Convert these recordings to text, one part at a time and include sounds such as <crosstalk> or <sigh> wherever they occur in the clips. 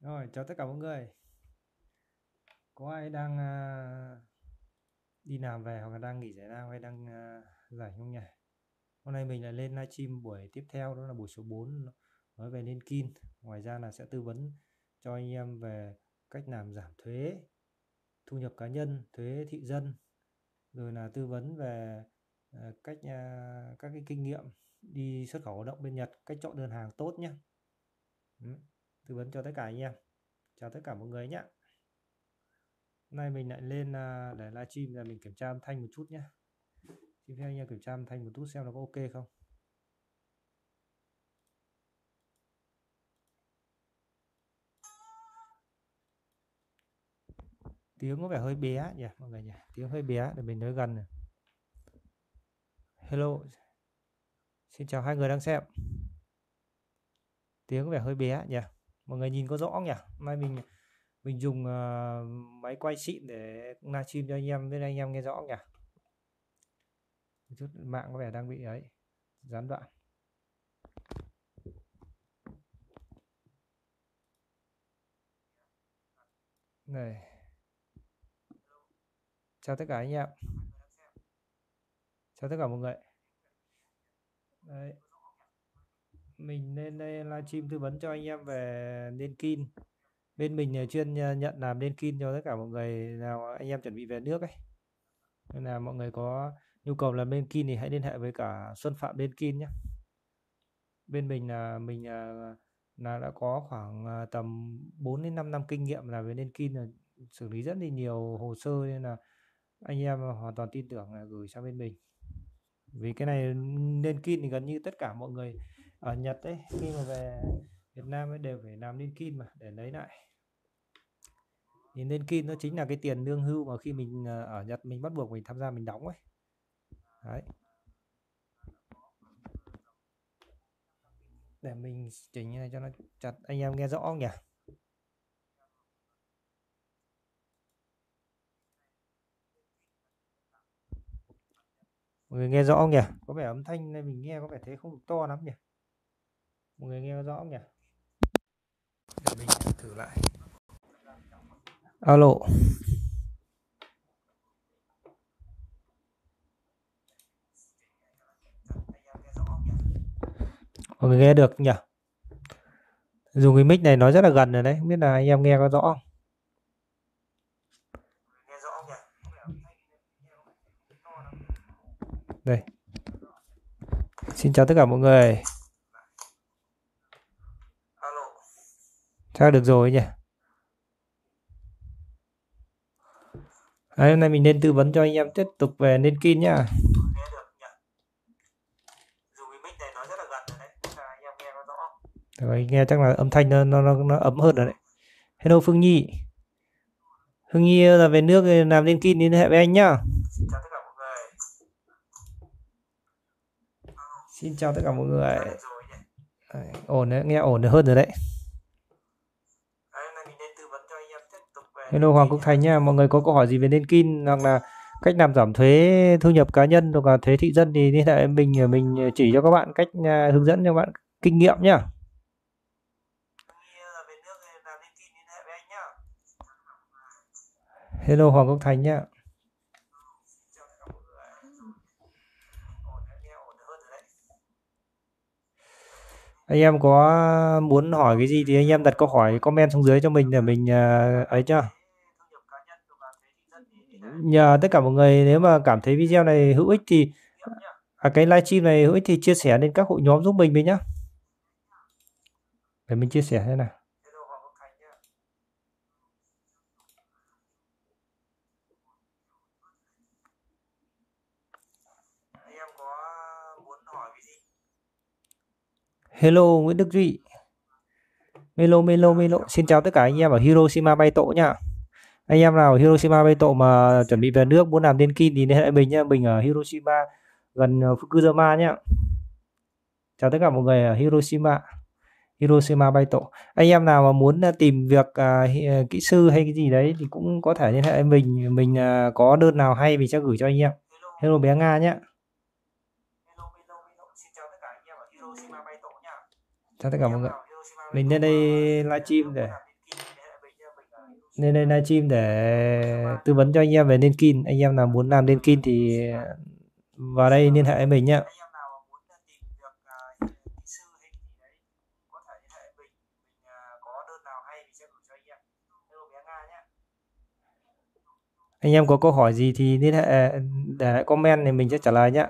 Rồi, chào tất cả mọi người. Có ai đang uh, đi làm về hoặc là đang nghỉ giải lao hay đang uh, giải không nhỉ? Hôm nay mình lại lên livestream buổi tiếp theo đó là buổi số 4 nói về nên kin. Ngoài ra là sẽ tư vấn cho anh em về cách làm giảm thuế, thu nhập cá nhân, thuế thị dân, rồi là tư vấn về uh, cách uh, các cái kinh nghiệm đi xuất khẩu lao động bên Nhật, cách chọn đơn hàng tốt nhé. Ừ tư vấn cho tất cả anh em chào tất cả mọi người nhé nay mình lại lên à, để livestream là mình kiểm tra âm thanh một chút nhé xin phép anh em kiểm tra âm thanh một chút xem nó có ok không tiếng có vẻ hơi bé nhỉ mọi người nhỉ tiếng hơi bé để mình nói gần này. hello xin chào hai người đang xem tiếng có vẻ hơi bé nhỉ mọi người nhìn có rõ nhỉ mai mình mình dùng uh, máy quay xịn để livestream cho anh em với anh em nghe rõ nhỉ chút mạng có vẻ đang bị ấy gián đoạn này chào tất cả anh em chào tất cả mọi người đấy mình nên livestream tư vấn cho anh em về nên kin bên mình chuyên ờ, nhận làm nên kin cho tất cả mọi người nào anh em chuẩn bị về nước ấy nên là mọi người có nhu cầu làm bên kin thì hãy liên hệ với cả Xuân Phạm bên kin nhé bên mình là mình là, ờ, là đã có khoảng ờ, tầm 4 đến 5 năm kinh nghiệm làm về nên kin là xử lý rất là nhiều hồ sơ nên là anh em hoàn toàn tin tưởng là gửi sang bên mình vì cái này nên kin thì gần như tất cả mọi người ở Nhật ấy khi mà về Việt Nam ấy đều phải làm kim mà để lấy lại thì kim nó chính là cái tiền lương hưu mà khi mình ờ, ở Nhật mình bắt buộc mình tham gia mình đóng ấy đấy để mình chỉnh như này cho nó chặt anh em nghe rõ không nhỉ mọi người nghe rõ không nhỉ có vẻ âm thanh này mình nghe có vẻ thế không to lắm nhỉ mọi người nghe rõ không nhỉ để mình thử lại alo mọi người nghe được nhỉ dùng cái mic này nó rất là gần rồi đấy không biết là anh em nghe có rõ không đây xin chào tất cả mọi người chắc được rồi nhỉ Đấy, hôm nay mình nên tư vấn cho anh em tiếp tục về nên kin nhá rồi nghe chắc là âm thanh nó nó nó ấm hơn rồi đấy hello phương nhi Phương Nhi là về nước làm liên kin liên hệ với anh nhá. Xin chào tất cả mọi người. Xin chào tất cả mọi người. Ổn đấy, nghe ổn hơn rồi đấy. Hello Hoàng Quốc Thành nha. Mọi người có câu hỏi gì về Denkin hoặc là cách làm giảm thuế thu nhập cá nhân hoặc là thuế thị dân thì thế là mình mình chỉ cho các bạn cách à, hướng dẫn cho các bạn kinh nghiệm nhá. Hello Hoàng Quốc Thành nhá. anh em có muốn hỏi cái gì thì anh em đặt câu hỏi comment xuống dưới cho mình để mình à, ấy cho nhờ tất cả mọi người nếu mà cảm thấy video này hữu ích thì à, cái stream này hữu ích thì chia sẻ lên các hội nhóm giúp mình với nhá để mình chia sẻ thế này Hello Nguyễn Đức Duy Melo Melo Melo Xin chào tất cả anh em ở Hiroshima Bay Tổ nha anh em nào Hiroshima Beto mà chuẩn bị về nước muốn làm tiên kinh thì liên hệ mình nhé mình ở Hiroshima gần ờ, Fukuyama nhé chào tất cả mọi người ở Hiroshima Hiroshima bay tổ anh em nào mà muốn ờ, tìm việc à, ờ, kỹ sư hay cái gì đấy thì cũng có thể liên hệ mình mình à, có đơn nào hay mình sẽ gửi cho anh em hello bé Nga nhé chào tất cả mọi người mình lên đây livestream để nên lên livestream để tư vấn cho anh em về Nenkin anh em nào muốn làm Nenkin thì vào đây liên hệ với mình nhé anh em có câu hỏi gì thì liên hệ để lại comment thì mình sẽ trả lời nhé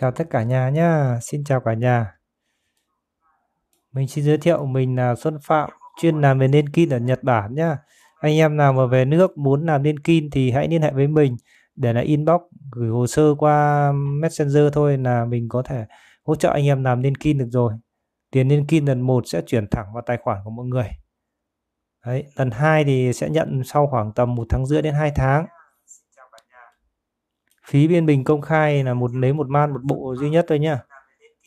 Chào tất cả nhà nhá, xin chào cả nhà. Mình xin giới thiệu mình là Xuân Phạm, chuyên làm về nên kin ở Nhật Bản nhá. Anh em nào mà về nước muốn làm nên kin thì hãy liên hệ với mình để là inbox gửi hồ sơ qua Messenger thôi là mình có thể hỗ trợ anh em làm nên kin được rồi. Tiền nên kin lần một sẽ chuyển thẳng vào tài khoản của mọi người. Đấy, lần 2 thì sẽ nhận sau khoảng tầm 1 tháng rưỡi đến 2 tháng phí biên bình công khai là một lấy một man một bộ duy nhất thôi nhá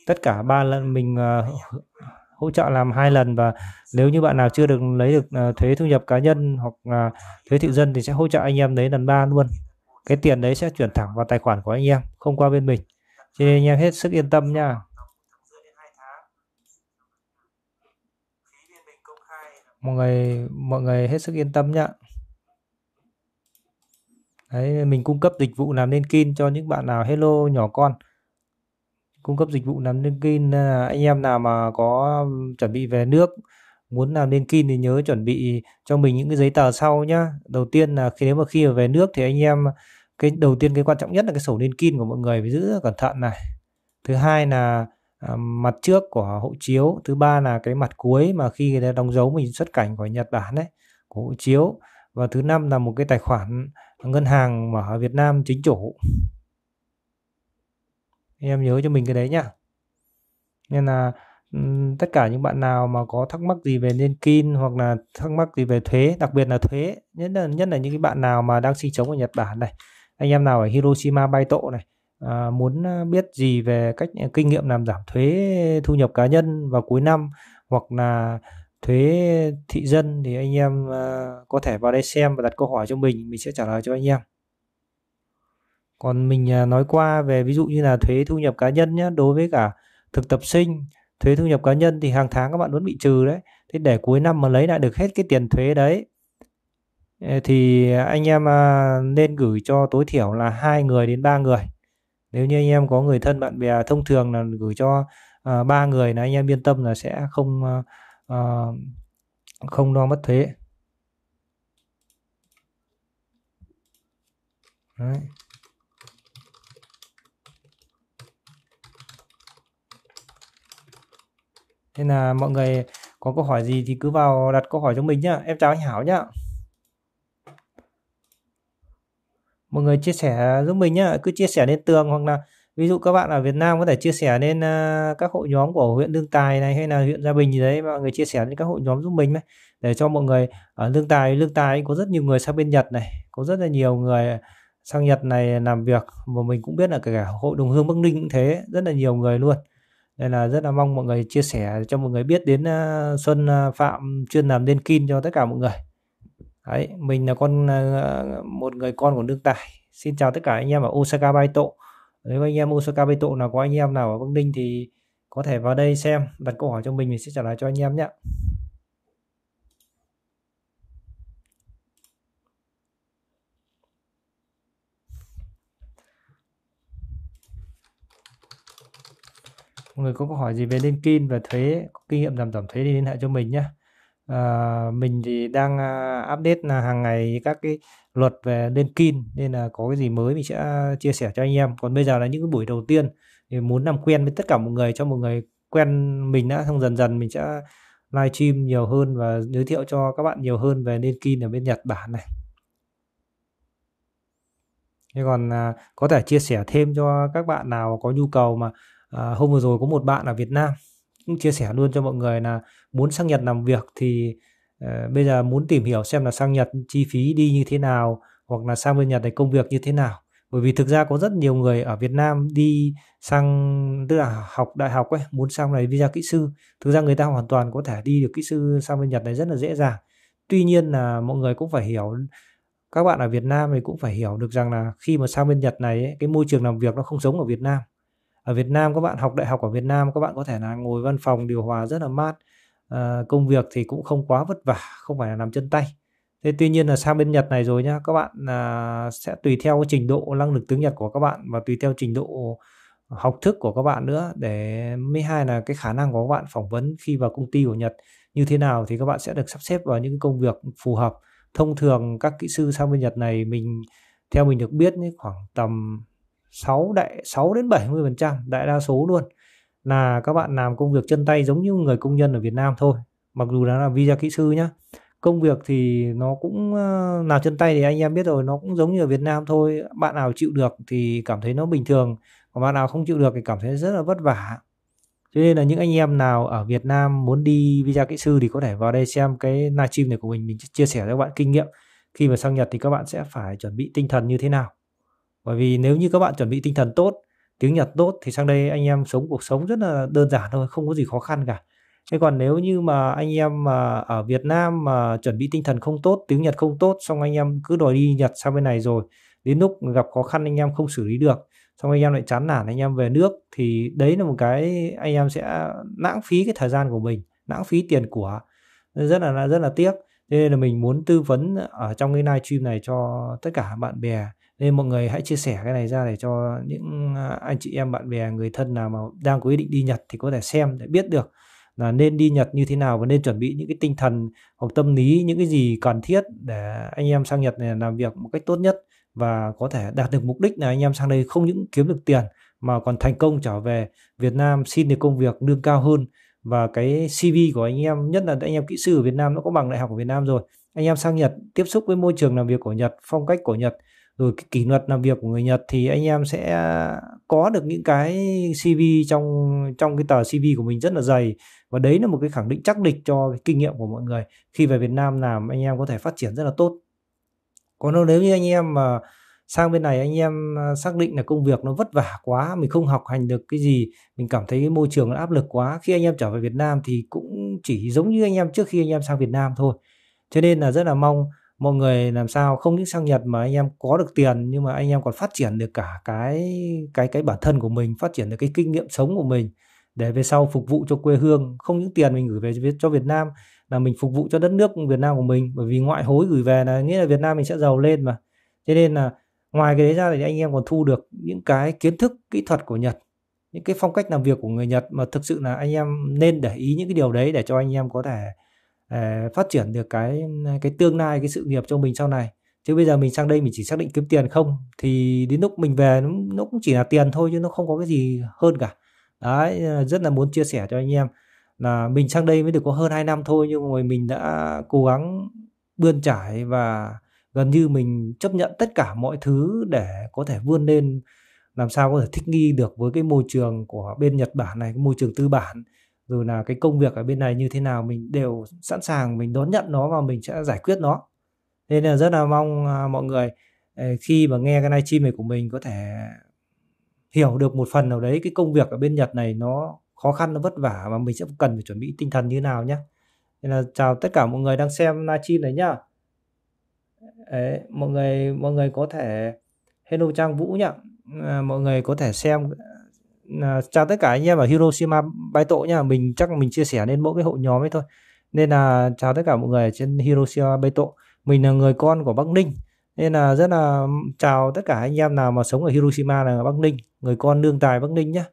tất cả ba lần mình ờ, hỗ trợ làm hai lần và nếu như bạn nào chưa được lấy được ờ, thuế thu nhập cá nhân hoặc thuế thị dân thì sẽ hỗ trợ anh em lấy lần ba luôn cái tiền đấy sẽ chuyển thẳng vào tài khoản của anh em không qua bên mình cho nên anh em hết sức yên tâm nha mọi người mọi người hết sức yên tâm nhá Đấy, mình cung cấp dịch vụ làm nên kin cho những bạn nào hello nhỏ con cung cấp dịch vụ làm nên kin à, anh em nào mà có chuẩn bị về nước muốn làm nên kin thì nhớ chuẩn bị cho mình những cái giấy tờ sau nhá đầu tiên là khi nếu mà khi mà về nước thì anh em cái đầu tiên cái quan trọng nhất là cái sổ nên kin của mọi người phải giữ cẩn thận này thứ hai là à, mặt trước của hộ chiếu thứ ba là cái mặt cuối mà khi người ta đóng dấu mình xuất cảnh khỏi Nhật Bản đấy của hộ chiếu và thứ năm là một cái tài khoản ngân hàng mà ở Việt Nam chính chủ em nhớ cho mình cái đấy nhá nên là tất cả những bạn nào mà có thắc mắc gì về liên kin hoặc là thắc mắc gì về thuế đặc biệt là thuế nhất là nhất là những cái bạn nào mà đang sinh sống ở Nhật Bản này anh em nào ở Hiroshima Bay Baito này à, muốn à, biết gì về cách à, kinh nghiệm làm giảm thuế thu nhập cá nhân vào cuối năm hoặc là thuế thị dân thì anh em ờ, có thể vào đây xem và đặt câu hỏi cho mình mình sẽ trả lời cho anh em còn mình ờ, nói qua về ví dụ như là thuế thu nhập cá nhân nhé đối với cả thực tập sinh thuế thu nhập cá nhân thì hàng tháng các bạn vẫn bị trừ đấy thế để cuối năm mà lấy lại được hết cái tiền thuế đấy ờ, thì anh em nên gửi cho tối thiểu là hai người đến ba người nếu như anh em có người thân bạn bè thông thường là gửi cho ba người là anh em yên tâm là sẽ không uh, không đo mất thuế Đấy. Thế là mọi người có câu hỏi gì thì cứ vào đặt câu hỏi cho mình nhá. Em chào anh Hảo nhá. Mọi người chia sẻ giúp mình nhá, cứ chia sẻ lên tường hoặc là ví dụ các bạn ở Việt Nam có thể chia sẻ lên à, các hội nhóm của huyện Lương Tài này hay là huyện Gia Bình gì đấy mọi người chia sẻ lên các hội nhóm giúp mình ấy, để cho mọi người ở Lương Tài Lương Tài có rất nhiều người sang bên Nhật này có rất là nhiều người sang Nhật này làm việc mà mình cũng biết là kể cả hội đồng hương Bắc Ninh cũng thế rất là nhiều người luôn nên là rất là mong mọi người chia sẻ cho mọi người biết đến à, Xuân à, Phạm chuyên làm đen kin cho tất cả mọi người đấy mình là con một người con của Lương Tài xin chào tất cả anh em ở Osaka Baito nếu anh em Osaka Bê Tộ nào có anh em nào ở Bắc Ninh thì có thể vào đây xem đặt câu hỏi cho mình mình sẽ trả lời cho anh em nhé mọi người có câu hỏi gì về liên kinh và thuế kinh nghiệm làm giảm thuế thì liên hệ cho mình nhé Ờ, mình thì đang ờ, update là hàng ngày các cái luật về lên kin nên là có cái gì mới mình sẽ ờ, chia sẻ cho anh em còn bây giờ là những cái buổi đầu tiên thì muốn làm quen với tất cả mọi người cho mọi người quen mình đã xong dần dần mình sẽ live stream nhiều hơn và giới thiệu cho các bạn nhiều hơn về lên kin ở bên Nhật Bản này thế còn à, có thể chia sẻ thêm cho các bạn nào có nhu cầu mà à, hôm vừa rồi có một bạn ở Việt Nam cũng chia sẻ luôn cho mọi người là muốn sang Nhật làm việc thì uh, bây giờ muốn tìm hiểu xem là sang Nhật chi phí đi như thế nào hoặc là sang bên Nhật này công việc như thế nào bởi vì thực ra có rất nhiều người ở Việt Nam đi sang tức là học đại học ấy muốn sang này visa kỹ sư thực ra người ta hoàn toàn có thể đi được kỹ sư sang bên Nhật này rất là dễ dàng tuy nhiên là mọi người cũng phải hiểu các bạn ở Việt Nam thì cũng phải hiểu được rằng là khi mà sang bên Nhật này ấy, cái môi trường làm việc nó không giống ở Việt Nam ở Việt Nam các bạn học đại học ở Việt Nam các bạn có thể là ngồi văn phòng điều hòa rất là mát à, công việc thì cũng không quá vất vả không phải là làm chân tay thế tuy nhiên là sang bên Nhật này rồi nhá các bạn à, sẽ tùy theo trình độ năng lực tiếng Nhật của các bạn và tùy theo trình độ học thức của các bạn nữa để mới hai là cái khả năng của các bạn phỏng vấn khi vào công ty của Nhật như thế nào thì các bạn sẽ được sắp xếp vào những công việc phù hợp thông thường các kỹ sư sang bên Nhật này mình theo mình được biết khoảng tầm 6 đại 6 đến 70% đại đa số luôn là các bạn làm công việc chân tay giống như người công nhân ở Việt Nam thôi mặc dù đó là visa kỹ sư nhá công việc thì nó cũng nào ờ, chân tay thì anh em biết rồi nó cũng giống như ở Việt Nam thôi bạn nào chịu được thì cảm thấy nó bình thường còn bạn nào không chịu được thì cảm thấy rất là vất vả cho nên là những anh em nào ở Việt Nam muốn đi visa kỹ sư thì có thể vào đây xem cái livestream này của mình mình chia sẻ cho các bạn kinh nghiệm khi mà sang Nhật thì các bạn sẽ phải chuẩn bị tinh thần như thế nào bởi vì nếu như các bạn chuẩn bị tinh thần tốt tiếng Nhật tốt thì sang đây anh em sống cuộc sống rất là đơn giản thôi không có gì khó khăn cả thế còn nếu như mà anh em mà ở Việt Nam mà chuẩn bị tinh thần không tốt tiếng Nhật không tốt xong anh em cứ đòi đi Nhật sang bên này rồi đến lúc gặp khó khăn anh em không xử lý được xong anh em lại chán nản anh em về nước thì đấy là một cái anh em sẽ lãng phí cái thời gian của mình lãng phí tiền của rất là rất là tiếc thế nên là mình muốn tư vấn ở trong cái live stream này cho tất cả bạn bè nên mọi người hãy chia sẻ cái này ra để cho những à, anh chị em bạn bè người thân nào mà đang có ý định đi Nhật thì có thể xem để biết được là nên đi Nhật như thế nào và nên chuẩn bị những cái tinh thần hoặc tâm lý những cái gì cần thiết để anh em sang Nhật này làm việc một cách tốt nhất và có thể đạt được mục đích là anh em sang đây không những kiếm được tiền mà còn thành công trở về Việt Nam xin được công việc lương cao hơn và cái CV của anh em nhất là anh em kỹ sư ở Việt Nam nó có bằng đại học ở Việt Nam rồi anh em sang Nhật tiếp xúc với môi trường làm việc của Nhật phong cách của Nhật rồi cái kỷ luật làm việc của người Nhật thì anh em sẽ có được những cái CV trong trong cái tờ CV của mình rất là dày và đấy là một cái khẳng định chắc địch cho cái kinh nghiệm của mọi người khi về Việt Nam làm anh em có thể phát triển rất là tốt còn nếu như anh em mà sang bên này anh em à, xác định là công việc nó vất vả quá mình không học hành được cái gì mình cảm thấy môi trường nó áp lực quá khi anh em trở về Việt Nam thì cũng chỉ giống như anh em trước khi anh em sang Việt Nam thôi cho nên là rất là mong mọi người làm sao không những sang Nhật mà anh em có được tiền nhưng mà anh em còn phát triển được cả cái cái cái bản thân của mình phát triển được cái kinh nghiệm sống của mình để về sau phục vụ cho quê hương không những tiền mình gửi về cho Việt Nam là mình phục vụ cho đất nước Việt Nam của mình bởi vì ngoại hối gửi về là nghĩa là Việt Nam mình sẽ giàu lên mà thế nên là ngoài cái đấy ra thì anh em còn thu được những cái kiến thức kỹ thuật của Nhật những cái phong cách làm việc của người Nhật mà thực sự là anh em nên để ý những cái điều đấy để cho anh em có thể Ờ, phát triển được cái cái tương lai cái sự nghiệp cho mình sau này chứ bây giờ mình sang đây mình chỉ xác định kiếm tiền không thì đến lúc mình về nó, nó cũng chỉ là tiền thôi chứ nó không có cái gì hơn cả đấy ờ, rất là muốn chia sẻ cho anh em là mình sang đây mới được có hơn 2 năm thôi nhưng mà mình đã cố gắng bươn trải và gần như mình chấp nhận tất cả mọi thứ để có thể vươn lên làm sao có thể thích nghi được với cái môi trường của bên Nhật Bản này, cái môi trường tư bản rồi là cái công việc ở bên này như thế nào mình đều sẵn sàng mình đón nhận nó và mình sẽ giải quyết nó nên là rất là mong à, mọi người ờ, khi mà nghe cái live stream này của mình có thể hiểu được một phần nào đấy cái công việc ở bên Nhật này nó khó khăn nó vất vả và mình sẽ cần phải chuẩn bị tinh thần như nào nhé nên là chào tất cả mọi người đang xem livestream này nhá đấy, mọi người mọi người có thể hello trang vũ nhá à, mọi người có thể xem Ờ, chào tất cả anh em ở Hiroshima Bay tội nha mình chắc mình chia sẻ lên mỗi cái hội nhóm ấy thôi nên là chào tất cả mọi người ở trên Hiroshima Bay tội mình là người con của Bắc Ninh nên là rất là chào tất cả anh em nào mà sống ở Hiroshima là Bắc Ninh người con nương tài Bắc Ninh nhá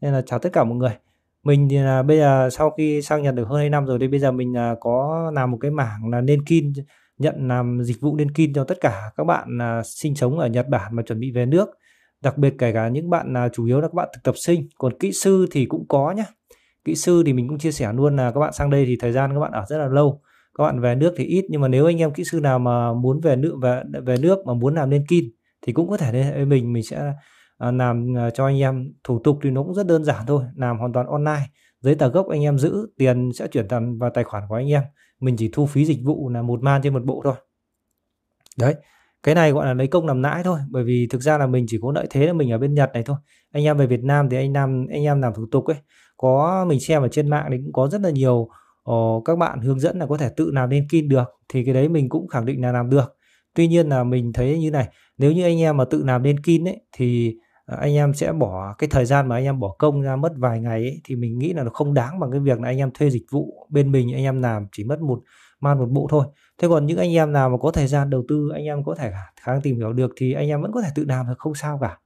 nên là chào tất cả mọi người mình thì là bây giờ sau khi sang Nhật được hơn 2 năm rồi thì bây giờ mình à, có làm một cái mảng là nên kin nhận làm dịch vụ nên kin cho tất cả các bạn à, sinh sống ở Nhật Bản mà chuẩn bị về nước đặc biệt kể cả những bạn nào chủ yếu là các bạn thực tập sinh còn kỹ sư thì cũng có nhá kỹ sư thì mình cũng chia sẻ luôn là các bạn sang đây thì thời gian các bạn ở rất là lâu các bạn về nước thì ít nhưng mà nếu anh em kỹ sư nào mà muốn về nước về về nước mà muốn làm lên kin thì cũng có thể đến mình mình sẽ à, làm à, cho anh em thủ tục thì nó cũng rất đơn giản thôi làm hoàn toàn online giấy tờ gốc anh em giữ tiền sẽ chuyển vào tài khoản của anh em mình chỉ thu phí dịch vụ là một man trên một bộ thôi đấy cái này gọi là lấy công làm lãi thôi bởi vì thực ra là mình chỉ có lợi thế là mình ở bên Nhật này thôi anh em về Việt Nam thì anh Nam anh em làm thủ tục ấy có mình xem ở trên mạng thì cũng có rất là nhiều uh, các bạn hướng dẫn là có thể tự làm nên kin được thì cái đấy mình cũng khẳng định là làm được tuy nhiên là mình thấy như này nếu như anh em mà tự làm nên kin ấy thì ờ, anh em sẽ bỏ cái thời gian mà anh em bỏ công ra mất vài ngày ấy, thì mình nghĩ là nó không đáng bằng cái việc là anh em thuê dịch vụ bên mình anh em làm chỉ mất một man một bộ thôi thế còn những anh em nào mà có thời gian đầu tư anh em có thể khả năng tìm hiểu được thì anh em vẫn có thể tự làm được không sao cả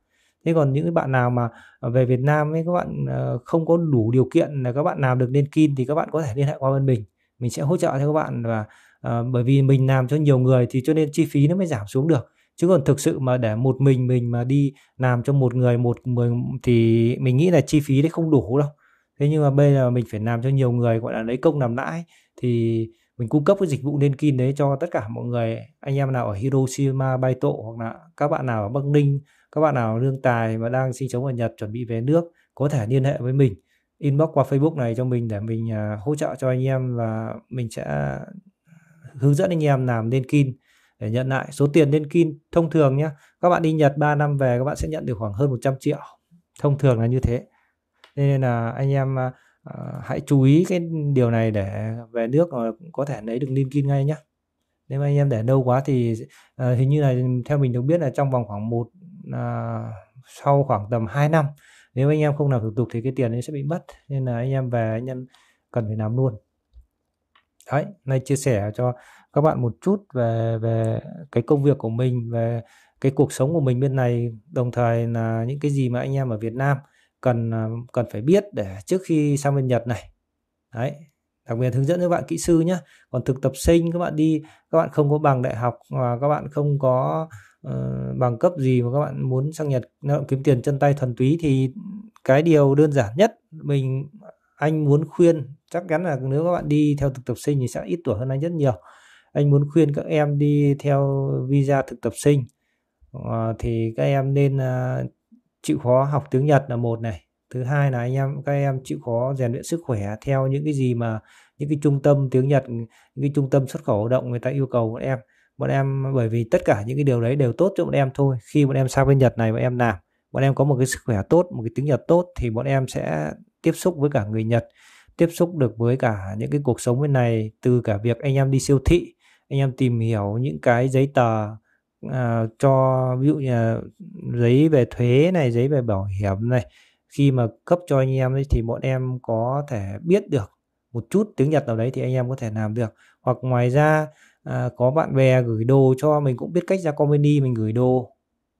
thế còn những bạn nào mà à, về Việt Nam ấy các bạn ờ, không có đủ điều kiện là các bạn làm được nên kin thì các bạn có thể liên hệ qua bên mình mình sẽ hỗ trợ cho các bạn và uh, bởi vì mình làm cho nhiều người thì cho nên chi phí nó mới giảm xuống được chứ còn thực sự mà để một mình mình mà đi làm cho một người một người thì mình nghĩ là chi phí đấy không đủ đâu thế nhưng mà bây giờ mình phải làm cho nhiều người gọi là lấy công làm lãi thì mình cung cấp cái dịch vụ kin đấy cho tất cả mọi người anh em nào ở Hiroshima, Baito hoặc là các bạn nào ở Bắc Ninh, các bạn nào lương tài mà đang sinh sống ở Nhật chuẩn bị về nước có thể liên hệ với mình inbox qua Facebook này cho mình để mình uh, hỗ trợ cho anh em và mình sẽ à, hướng dẫn anh em làm kin để nhận lại số tiền kin thông thường nhé các bạn đi Nhật 3 năm về các bạn sẽ nhận được khoảng hơn 100 triệu thông thường là như thế nên là anh em uh, Ờ, hãy chú ý cái điều này để về nước cũng có thể lấy được Linkin ngay nhé nếu anh em để lâu quá thì à, hình như là theo mình được biết là trong vòng khoảng một à, sau khoảng tầm 2 năm nếu anh em không làm thủ tục thì cái tiền ấy sẽ bị mất nên là anh em về anh em cần phải làm luôn đấy nay chia sẻ cho các bạn một chút về về cái công việc của mình về cái cuộc sống của mình bên này đồng thời là những cái gì mà anh em ở Việt Nam cần à, cần phải biết để trước khi sang bên Nhật này đấy đặc biệt hướng dẫn các bạn kỹ sư nhé còn thực tập sinh các bạn đi các bạn không có bằng đại học và các bạn không có uh, bằng cấp gì mà các bạn muốn sang Nhật lao động kiếm tiền chân tay thuần túy thì cái điều đơn giản nhất mình anh muốn khuyên chắc chắn là nếu các bạn đi theo thực tập sinh thì sẽ ít tuổi hơn anh rất nhiều anh muốn khuyên các em đi theo visa thực tập sinh uh, thì các em nên uh, chịu khó học tiếng Nhật là một này thứ hai là anh em các em chịu khó rèn luyện sức khỏe theo những cái gì mà những cái trung tâm tiếng Nhật những cái trung tâm xuất khẩu động người ta yêu cầu bọn em bọn em bởi vì tất cả những cái điều đấy đều tốt cho bọn em thôi khi bọn em sang bên Nhật này bọn em làm bọn em có một cái sức khỏe tốt một cái tiếng Nhật tốt thì bọn em sẽ tiếp xúc với cả người Nhật tiếp xúc được với cả những cái cuộc sống bên này từ cả việc anh em đi siêu thị anh em tìm hiểu những cái giấy tờ Ờ, cho ví dụ như giấy về thuế này giấy về bảo hiểm này khi mà cấp cho anh em ấy, thì bọn em có thể biết được một chút tiếng Nhật nào đấy thì anh em có thể làm được hoặc ngoài ra à, có bạn bè gửi đồ cho mình cũng biết cách ra comedy mình gửi đồ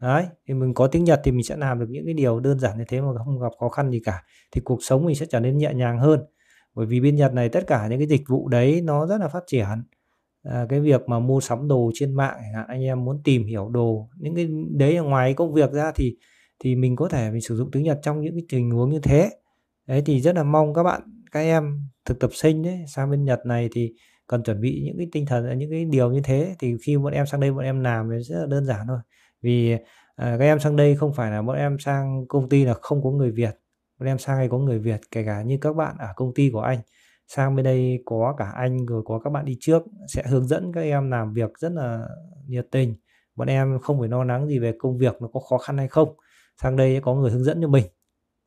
đấy thì mình có tiếng Nhật thì mình sẽ làm được những cái điều đơn giản như thế mà không gặp khó khăn gì cả thì cuộc sống mình sẽ trở nên nhẹ nhàng hơn bởi vì bên Nhật này tất cả những cái dịch vụ đấy nó rất là phát triển à, cái việc mà mua sắm đồ trên mạng anh em muốn tìm hiểu đồ những cái đấy là ngoài công việc ra thì thì mình có thể mình sử dụng tiếng Nhật trong những cái tình huống như thế đấy thì rất là mong các bạn các em thực tập sinh đấy sang bên Nhật này thì cần chuẩn bị những cái tinh thần những cái điều như thế thì khi bọn em sang đây bọn em làm thì rất là đơn giản thôi vì à, các em sang đây không phải là bọn em sang công ty là không có người Việt bọn em sang đây có người Việt kể cả như các bạn ở công ty của anh sang bên đây có cả anh rồi có các bạn đi trước sẽ hướng dẫn các em làm việc rất là nhiệt tình bọn em không phải lo lắng gì về công việc nó có khó khăn hay không sang đây có người hướng dẫn cho mình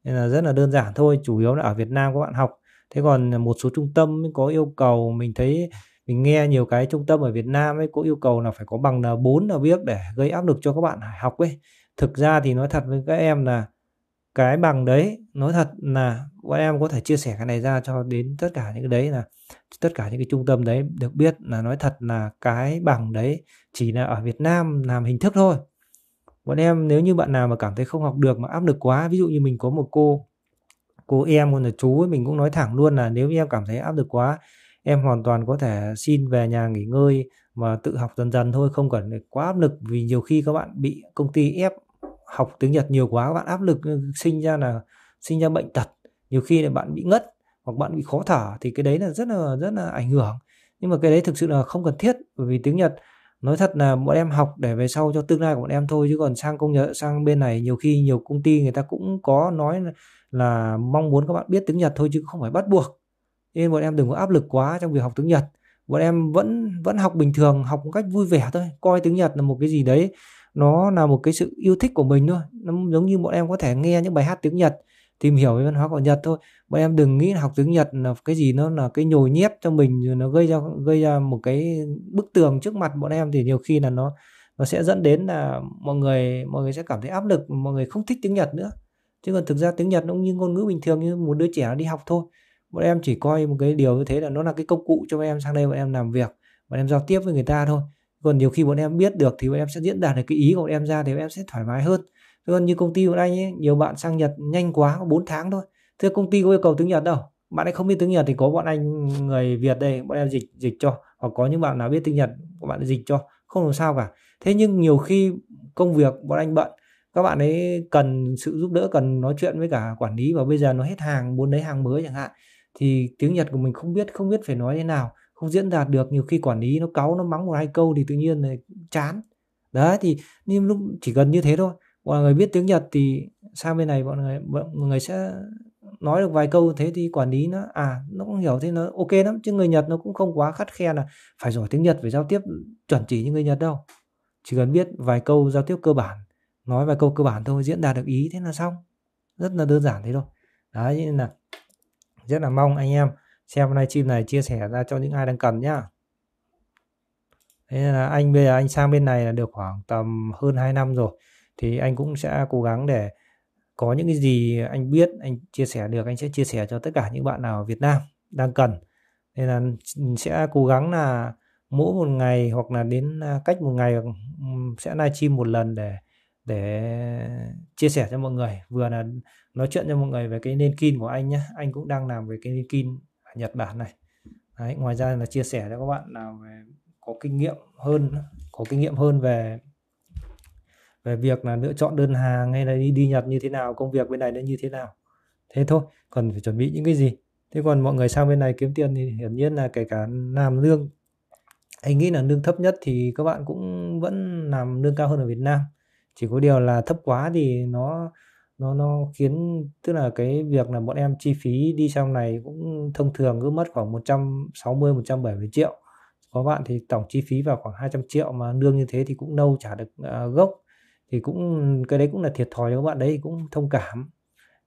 nên là rất là đơn giản thôi chủ yếu là ở Việt Nam các bạn học thế còn một số trung tâm có yêu cầu mình thấy mình nghe nhiều cái trung tâm ở Việt Nam ấy có yêu cầu là phải có bằng N4 là biết để gây áp lực cho các bạn học ấy thực ra thì nói thật với các em là cái bằng đấy nói thật là bọn em có thể chia sẻ cái này ra cho đến tất cả những cái đấy là tất cả những cái trung tâm đấy được biết là nói thật là cái bằng đấy chỉ là ở Việt Nam làm hình thức thôi bọn em nếu như bạn nào mà cảm thấy không học được mà áp lực quá ví dụ như mình có một cô cô em hoặc là chú ấy, mình cũng nói thẳng luôn là nếu em cảm thấy áp lực quá em hoàn toàn có thể xin về nhà nghỉ ngơi mà tự học dần dần thôi không cần quá áp lực vì nhiều khi các bạn bị công ty ép học tiếng Nhật nhiều quá các bạn áp lực ừ, sinh ra là sinh ra bệnh tật nhiều khi là bạn bị ngất hoặc bạn bị khó thở thì cái đấy là rất là rất là ảnh hưởng nhưng mà cái đấy thực sự là không cần thiết bởi vì tiếng Nhật nói thật là bọn em học để về sau cho tương lai của bọn em thôi chứ còn sang công nhật sang bên này nhiều khi nhiều công ty người ta cũng có nói là mong muốn các bạn biết tiếng Nhật thôi chứ không phải bắt buộc nên bọn em đừng có áp lực quá trong việc học tiếng Nhật bọn em vẫn vẫn học bình thường học một cách vui vẻ thôi coi tiếng Nhật là một cái gì đấy nó là một cái sự yêu thích của mình thôi nó giống như bọn em có thể nghe những bài hát tiếng Nhật tìm hiểu về văn hóa của Nhật thôi bọn em đừng nghĩ là học tiếng Nhật là cái gì nó là cái nhồi nhét cho mình rồi nó gây ra gây ra một cái bức tường trước mặt bọn em thì nhiều khi là nó nó sẽ dẫn đến là mọi người mọi người sẽ cảm thấy áp lực mọi người không thích tiếng Nhật nữa chứ còn thực ra tiếng Nhật nó cũng như ngôn ngữ bình thường như một đứa trẻ đi học thôi bọn em chỉ coi một cái điều như thế là nó là cái công cụ cho bọn em sang đây bọn em làm việc bọn em giao tiếp với người ta thôi còn nhiều khi bọn em biết được thì bọn em sẽ diễn đạt được cái ý của bọn em ra thì bọn em sẽ thoải mái hơn còn như công ty của anh ấy, nhiều bạn sang Nhật nhanh quá có 4 tháng thôi thế công ty có yêu cầu tiếng Nhật đâu bạn ấy không biết tiếng Nhật thì có bọn anh người Việt đây bọn em dịch dịch cho hoặc có những bạn nào biết tiếng Nhật các bạn dịch cho không làm sao cả thế nhưng nhiều khi công việc bọn anh bận các bạn ấy cần sự giúp đỡ cần nói chuyện với cả quản lý và bây giờ nó hết hàng muốn lấy hàng mới chẳng hạn thì tiếng Nhật của mình không biết không biết phải nói thế nào không diễn đạt được nhiều khi quản lý nó cáu nó mắng một hai câu thì tự nhiên này chán đấy thì nhưng lúc chỉ gần như thế thôi bọn người biết tiếng nhật thì sang bên này bọn người bọn người sẽ nói được vài câu thế thì quản lý nó à nó cũng hiểu thế nó ok lắm chứ người nhật nó cũng không quá khắt khe là phải giỏi tiếng nhật phải giao tiếp chuẩn chỉ như người nhật đâu chỉ cần biết vài câu giao tiếp cơ bản nói vài câu cơ bản thôi diễn đạt được ý thế là xong rất là đơn giản thế thôi đấy nên là rất là mong anh em xem hôm nay chim này chia sẻ ra cho những ai đang cần nhá thế là anh bây giờ anh sang bên này là được khoảng tầm hơn 2 năm rồi thì anh cũng sẽ cố gắng để có những cái gì anh biết anh chia sẻ được anh sẽ chia sẻ cho tất cả những bạn nào ở Việt Nam đang cần nên là sẽ cố gắng là mỗi một ngày hoặc là đến à, cách một ngày sẽ livestream một lần để để chia sẻ cho mọi người vừa là nói chuyện cho mọi người về cái nền kin của anh nhé anh cũng đang làm về cái nền kin Nhật Bản này Đấy, ngoài ra là chia sẻ cho các bạn nào về có kinh nghiệm hơn có kinh nghiệm hơn về về việc là lựa chọn đơn hàng hay là đi đi Nhật như thế nào công việc bên này nó như thế nào thế thôi còn phải chuẩn bị những cái gì thế còn mọi người sang bên này kiếm tiền thì hiển nhiên là kể cả làm lương anh nghĩ là lương thấp nhất thì các bạn cũng vẫn làm lương cao hơn ở Việt Nam chỉ có điều là thấp quá thì nó nó nó khiến tức là cái việc là bọn em chi phí đi trong này cũng thông thường cứ mất khoảng 160 170 triệu. Có bạn thì tổng chi phí vào khoảng 200 triệu mà lương như thế thì cũng đâu trả được à, gốc thì cũng cái đấy cũng là thiệt thòi các bạn đấy cũng thông cảm.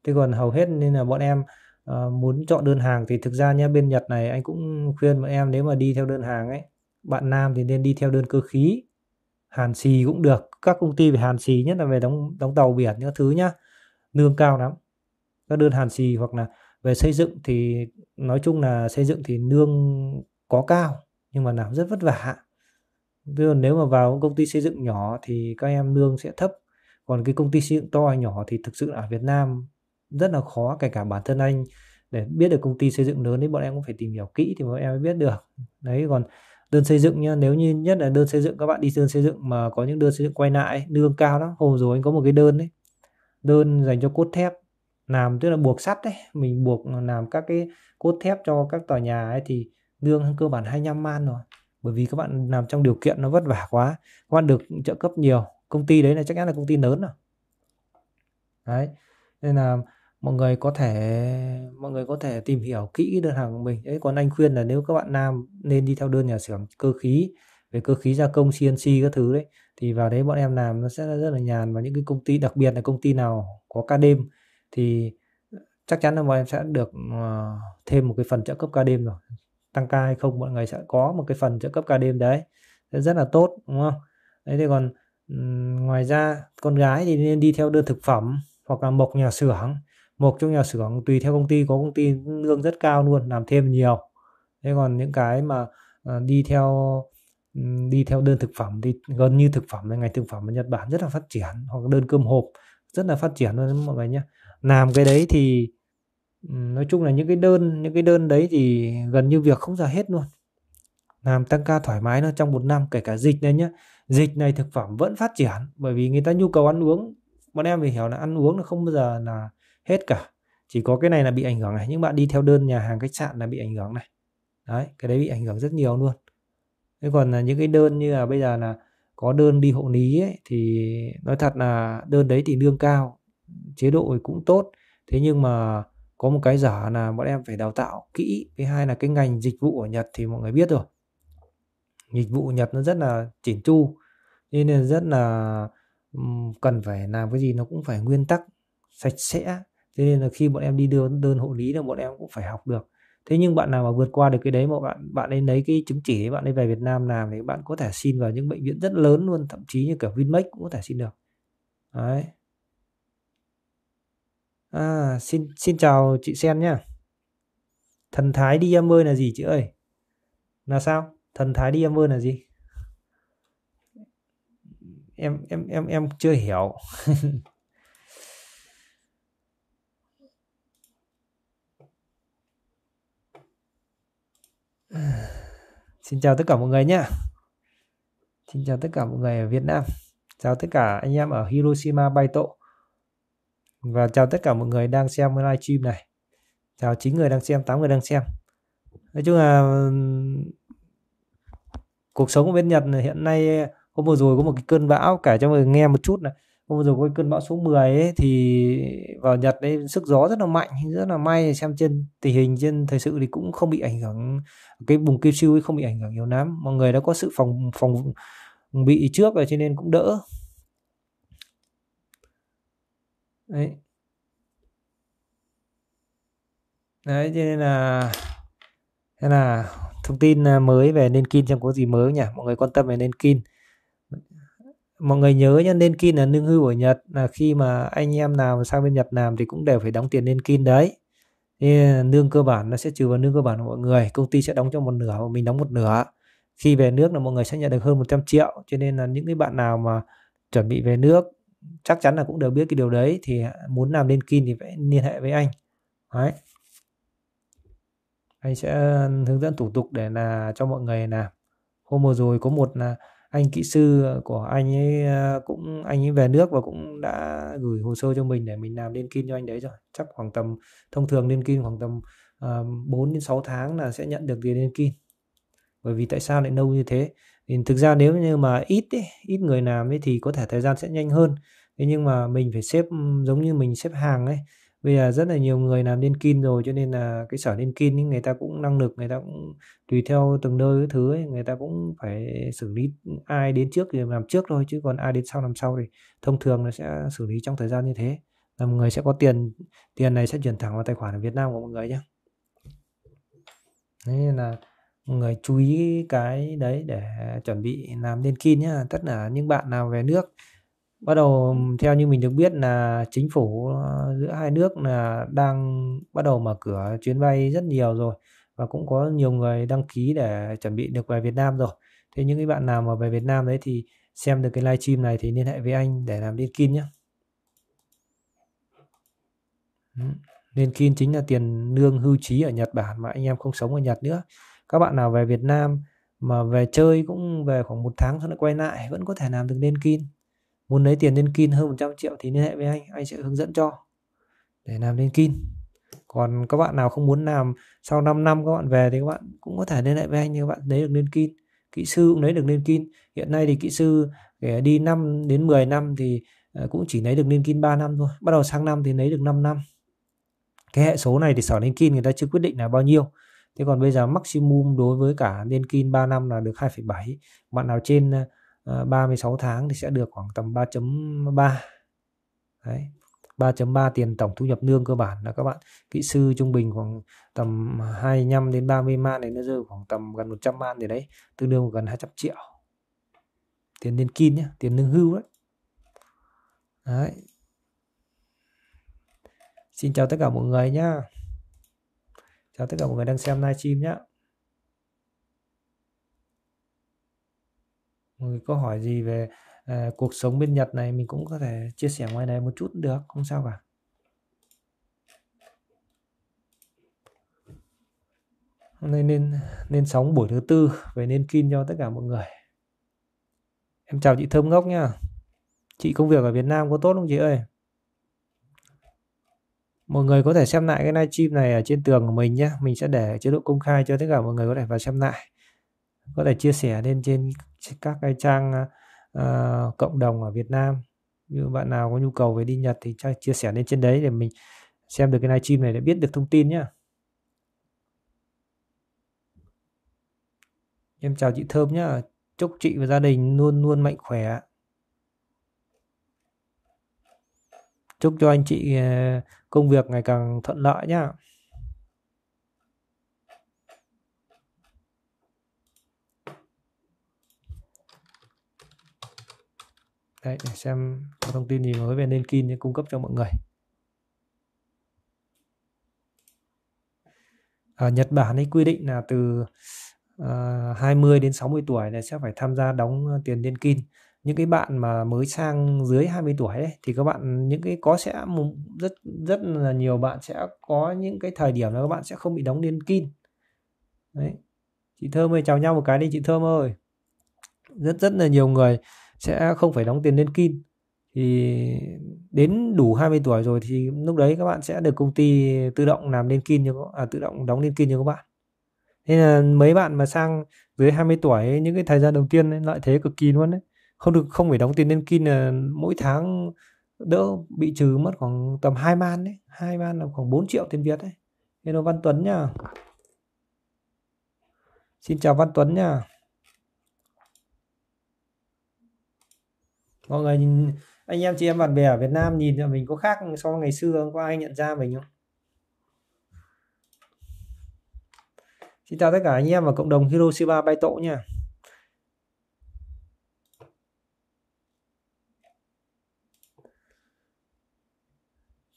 Thế còn hầu hết nên là bọn em à, muốn chọn đơn hàng thì thực ra nha bên Nhật này anh cũng khuyên bọn em nếu mà đi theo đơn hàng ấy, bạn nam thì nên đi theo đơn cơ khí. Hàn xì cũng được, các công ty về hàn xì nhất là về đóng đóng tàu biển những thứ nhá nương cao lắm các đơn hàn xì hoặc là về xây dựng thì nói chung là xây dựng thì lương có cao nhưng mà làm rất vất vả Tức là nếu mà vào công ty xây dựng nhỏ thì các em lương sẽ thấp còn cái công ty xây dựng to hay nhỏ thì thực sự là ở Việt Nam rất là khó kể cả bản thân anh để biết được công ty xây dựng lớn đấy bọn em cũng phải tìm hiểu kỹ thì bọn em mới biết được đấy còn đơn xây dựng nhá nếu như nhất là đơn xây dựng các bạn đi đơn xây dựng mà có những đơn xây dựng quay lại lương cao lắm hôm rồi anh có một cái đơn đấy đơn dành cho cốt thép làm tức là buộc sắt đấy mình buộc ờ, làm các cái cốt thép cho các tòa nhà ấy thì lương cơ bản 25 man rồi bởi vì các bạn làm trong điều kiện nó vất vả quá các bạn được trợ cấp nhiều công ty đấy là chắc chắn là công ty lớn rồi đấy nên là mọi người có thể mọi người có thể tìm hiểu kỹ đơn hàng của mình đấy còn anh khuyên là nếu các bạn nam nên đi theo đơn nhà xưởng cơ khí về cơ khí gia công CNC các thứ đấy thì vào đấy bọn em làm nó sẽ rất là nhàn và những cái công ty đặc biệt là công ty nào có ca đêm thì ờ, chắc chắn là bọn em sẽ được ờ, thêm một cái phần trợ cấp ca đêm rồi tăng ca hay không mọi người sẽ có một cái phần trợ cấp ca đêm đấy sẽ rất là tốt đúng không đấy thì còn ngoài ra con gái thì nên đi theo đơn thực phẩm hoặc là mộc nhà xưởng mộc trong nhà xưởng tùy theo công ty có công ty lương rất cao luôn làm thêm nhiều thế còn những cái mà ờ, đi theo đi theo đơn thực phẩm thì gần như thực phẩm ngành thực phẩm ở Nhật Bản rất là phát triển hoặc đơn cơm hộp rất là phát triển luôn mọi người nhé làm cái đấy thì nói chung là những cái đơn những cái đơn đấy thì gần như việc không ra hết luôn làm tăng ca thoải mái nó trong một năm kể cả dịch này nhé. dịch này thực phẩm vẫn phát triển bởi vì người ta nhu cầu ăn uống bọn em phải hiểu là ăn uống là không bao giờ là hết cả chỉ có cái này là bị ảnh hưởng này những bạn đi theo đơn nhà hàng khách sạn là bị ảnh hưởng này đấy cái đấy bị ảnh hưởng rất nhiều luôn thế còn là những cái đơn như là bây giờ là có đơn đi hộ lý ấy, thì nói thật là đơn đấy thì lương cao chế độ cũng tốt thế nhưng mà có một cái giả là bọn em phải đào tạo kỹ thứ hai là cái ngành dịch vụ ở Nhật thì mọi người biết rồi dịch vụ Nhật nó rất là chỉnh chu nên là rất là cần phải làm cái gì nó cũng phải nguyên tắc sạch sẽ thế nên là khi bọn em đi đơn đơn hộ lý là bọn em cũng phải học được thế nhưng bạn nào mà vượt qua được cái đấy mà bạn bạn ấy lấy cái chứng chỉ ấy, bạn ấy về Việt Nam làm thì bạn có thể xin vào những bệnh viện rất lớn luôn thậm chí như cả Vinmec cũng có thể xin được đấy à xin xin chào chị Sen nhá thần thái đi em ơi là gì chị ơi là sao thần thái đi em ơi là gì em em em em chưa hiểu <laughs> <sighs> Xin chào tất cả mọi người nhé. Xin chào tất cả mọi người ở Việt Nam. Chào tất cả anh em ở Hiroshima Bay Baito. Và chào tất cả mọi người đang xem live stream này. Chào chín người đang xem, tám người đang xem. Nói chung là cuộc sống của bên Nhật hiện nay hôm vừa rồi có một cái cơn bão cả cho mọi người nghe một chút này hôm vừa rồi có cơn bão số 10 ấy, thì vào Nhật đấy sức gió rất là mạnh rất là may xem trên tình hình trên thời sự thì cũng không bị ảnh hưởng cái vùng Kyushu ấy không bị ảnh hưởng nhiều lắm mọi người đã có sự phòng phòng bị trước rồi cho nên cũng đỡ đấy đấy cho nên là thế là thông tin à, mới về Nenkin trong có gì mới nhỉ mọi người quan tâm về Nenkin mọi người nhớ nhá nên kin là nương hưu ở Nhật là khi mà anh em nào sang bên Nhật làm thì cũng đều phải đóng tiền nên kin đấy thì nương cơ bản nó sẽ trừ vào nương cơ bản của mọi người công ty sẽ đóng cho một nửa và mình đóng một nửa khi về nước là mọi người sẽ nhận được hơn 100 triệu cho nên là những cái bạn nào mà chuẩn bị về nước chắc chắn là cũng đều biết cái điều đấy thì muốn làm nên kin thì phải liên hệ với anh đấy anh sẽ hướng dẫn thủ tục để là cho mọi người làm hôm vừa rồi có một là anh kỹ sư ờ, của anh ấy ờ, cũng anh ấy về nước và cũng đã gửi hồ sơ cho mình để mình làm liên kinh cho anh đấy rồi chắc khoảng tầm thông thường liên kinh khoảng tầm uh, ờ, 4 đến 6 tháng là sẽ nhận được tiền liên kinh bởi vì tại sao lại lâu như thế thì thực ra nếu như mà ít ấy, ít người làm ấy thì có thể thời gian sẽ nhanh hơn thế nhưng mà mình phải xếp giống như mình xếp hàng ấy bây giờ rất là nhiều người làm liên kin rồi cho nên là cái sở liên kin người ta cũng năng lực người ta cũng tùy theo từng nơi cái thứ ấy, người ta cũng phải xử lý ai đến trước thì làm trước thôi chứ còn ai đến sau làm sau thì thông thường nó sẽ xử lý trong thời gian như thế là mọi người sẽ có tiền tiền này sẽ chuyển thẳng vào tài khoản ở Việt Nam của mọi người nhé nên là mọi người chú ý cái đấy để chuẩn bị làm liên kin nhá tất là những bạn nào về nước bắt đầu theo như mình được biết là chính phủ ờ, giữa hai nước là đang bắt đầu mở cửa chuyến bay rất nhiều rồi và cũng có nhiều người đăng ký để chuẩn bị được về Việt Nam rồi. Thế những cái bạn nào mà về Việt Nam đấy thì xem được cái live stream này thì liên hệ với anh để làm liên kin nhé. Liên kin chính là tiền lương hưu trí ở Nhật Bản mà anh em không sống ở Nhật nữa. Các bạn nào về Việt Nam mà về chơi cũng về khoảng một tháng sau lại quay lại vẫn có thể làm được liên kin muốn lấy tiền lên kin hơn 100 triệu thì liên hệ với anh anh sẽ hướng dẫn cho để làm lên kin còn các bạn nào không muốn làm sau 5 năm các bạn về thì các bạn cũng có thể liên hệ với anh như các bạn lấy được lên kin kỹ sư cũng lấy được lên kin hiện nay thì kỹ sư để đi 5 đến 10 năm thì ờ, cũng chỉ lấy được lên kin 3 năm thôi bắt đầu sang năm thì lấy được 5 năm cái hệ số này thì sở lên kin người ta chưa quyết định là bao nhiêu thế còn bây giờ maximum đối với cả lên kin 3 năm là được 2,7 bạn nào trên ờ, 36 ờ, tháng thì sẽ được khoảng tầm 3.3 đấy 3.3 tiền tổng thu nhập nương cơ bản là các bạn kỹ sư trung bình khoảng tầm 25 đến 30 man này nó rơi khoảng tầm gần 100 man thì đấy tương đương gần 200 triệu tiền niên kim nhé tiền lương hưu đấy đấy xin chào tất cả mọi người nhá chào tất cả mọi người đang xem livestream nhé người có hỏi gì về à, cuộc sống bên Nhật này mình cũng có thể chia sẻ ngoài này một chút được, không sao cả. Hôm nay nên nên sóng buổi thứ tư về nên kin cho tất cả mọi người. Em chào chị Thơm Ngốc nha. Chị công việc ở Việt Nam có tốt không chị ơi? mọi người có thể xem lại cái livestream này ở trên tường của mình nhé mình sẽ để chế độ công khai cho tất cả mọi người có thể vào xem lại có thể chia sẻ lên trên các cái trang uh, cộng đồng ở Việt Nam như bạn nào có nhu cầu về đi Nhật thì chia sẻ lên trên đấy để mình xem được cái livestream này để biết được thông tin nhé em chào chị Thơm nhá chúc chị và gia đình luôn luôn mạnh khỏe chúc cho anh chị ờ, công việc ngày càng thuận lợi nhá đấy để xem có thông tin gì mới về Nenkin để cung cấp cho mọi người ở à, Nhật Bản ấy quy định là từ uh, à, 20 đến 60 tuổi là sẽ phải tham gia đóng tiền Nenkin những cái bạn mà mới sang dưới 20 tuổi ấy, thì các bạn những cái có sẽ rất rất là nhiều bạn sẽ có những cái thời điểm là các bạn sẽ không bị đóng Nenkin đấy chị Thơm ơi chào nhau một cái đi chị Thơm ơi rất rất là nhiều người sẽ không phải đóng tiền lên kin thì đến đủ 20 tuổi rồi thì lúc đấy các bạn sẽ được công ty tự động làm lên kin cho à, tự động đóng lên kin cho các bạn nên là mấy bạn mà sang dưới 20 tuổi những cái thời gian đầu tiên lợi thế cực kỳ luôn đấy không được không phải đóng tiền lên kin là mỗi tháng đỡ bị trừ mất khoảng tầm hai man đấy hai man là khoảng 4 triệu tiền Việt đấy hello Văn Tuấn nha Xin chào Văn Tuấn nha mọi người nhìn, anh em chị em bạn bè ở Việt Nam nhìn là mình có khác so với ngày xưa không có ai nhận ra mình không xin chào tất cả anh em và cộng đồng Hiroshima Bay Tổ nha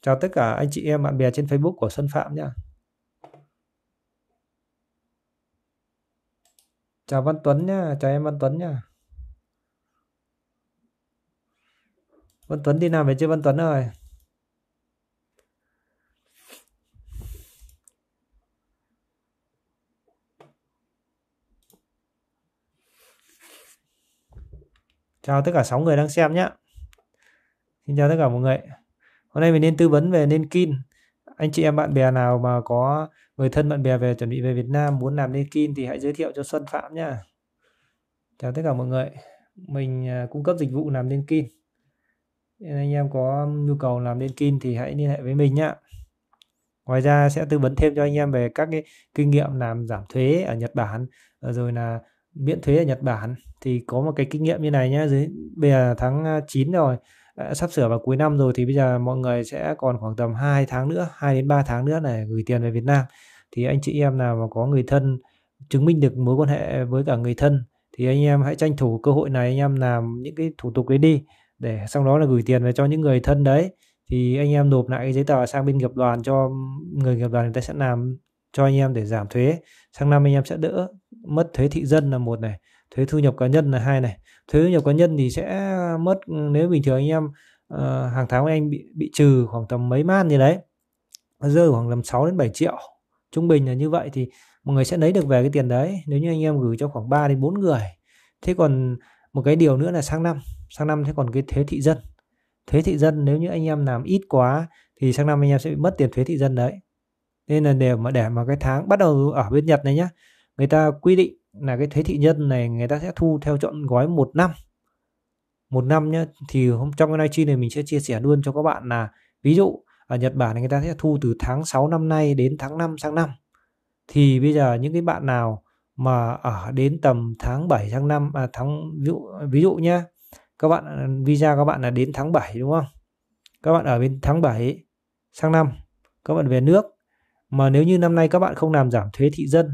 chào tất cả anh chị em bạn bè trên Facebook của Sơn Phạm nha chào Văn Tuấn nha chào em Văn Tuấn nha Văn Tuấn đi làm về chưa Văn Tuấn ơi Chào tất cả 6 người đang xem nhé Xin chào tất cả mọi người Hôm nay mình nên tư vấn về nên kin Anh chị em bạn bè nào mà có người thân bạn bè về chuẩn bị về Việt Nam muốn làm nên kin thì hãy giới thiệu cho Xuân Phạm nhé Chào tất cả mọi người Mình à, cung cấp dịch vụ làm nên kin nên anh em có nhu cầu làm lên kin thì hãy liên hệ với mình nhé ngoài ra sẽ tư vấn thêm cho anh em về các cái kinh nghiệm làm giảm thuế ở Nhật Bản ờ, rồi là miễn thuế ở Nhật Bản thì có một cái kinh nghiệm như này nhá dưới bây giờ tháng 9 ờ, rồi ờ, sắp sửa vào cuối năm rồi thì bây giờ mọi người sẽ còn khoảng tầm 2 tháng nữa 2 đến 3 tháng nữa này gửi tiền về Việt Nam thì anh chị em nào mà có người thân chứng minh được mối quan hệ với cả người thân thì anh em hãy tranh thủ cơ hội này anh em làm những cái thủ tục đấy đi để sau đó là gửi tiền về cho những người thân đấy thì anh em nộp lại cái giấy tờ sang bên nghiệp đoàn cho người nghiệp đoàn người ta sẽ làm cho anh em để giảm thuế sang năm anh em sẽ đỡ mất thuế thị dân là một này thuế thu nhập cá nhân là hai này thuế thu nhập cá nhân thì sẽ mất nếu bình thường anh em uh, hàng tháng anh bị bị trừ khoảng tầm mấy man gì đấy rơi khoảng tầm 6 đến 7 triệu trung bình là như vậy thì mọi người sẽ lấy được về cái tiền đấy nếu như anh em gửi cho khoảng 3 đến 4 người thế còn một cái điều nữa là sang năm sang năm sẽ còn cái thuế thị dân thuế thị dân nếu như anh em làm ít quá thì sang năm anh em sẽ bị mất tiền thuế thị dân đấy nên là để mà để mà cái tháng bắt đầu ở bên Nhật này nhá người ta quy định là cái thuế thị nhân này người ta sẽ thu theo chọn gói một năm một năm nhá thì hôm trong cái livestream này mình sẽ chia sẻ luôn cho các bạn là ví dụ ở Nhật Bản này người ta sẽ thu từ tháng 6 năm nay đến tháng 5 sang năm thì bây giờ những cái bạn nào mà ở đến tầm tháng 7 sang năm à, tháng ví dụ ví dụ nhá các bạn visa các bạn là đến tháng 7 đúng không các bạn ở bên tháng 7 sang năm các bạn về nước mà nếu như năm nay các bạn không làm giảm thuế thị dân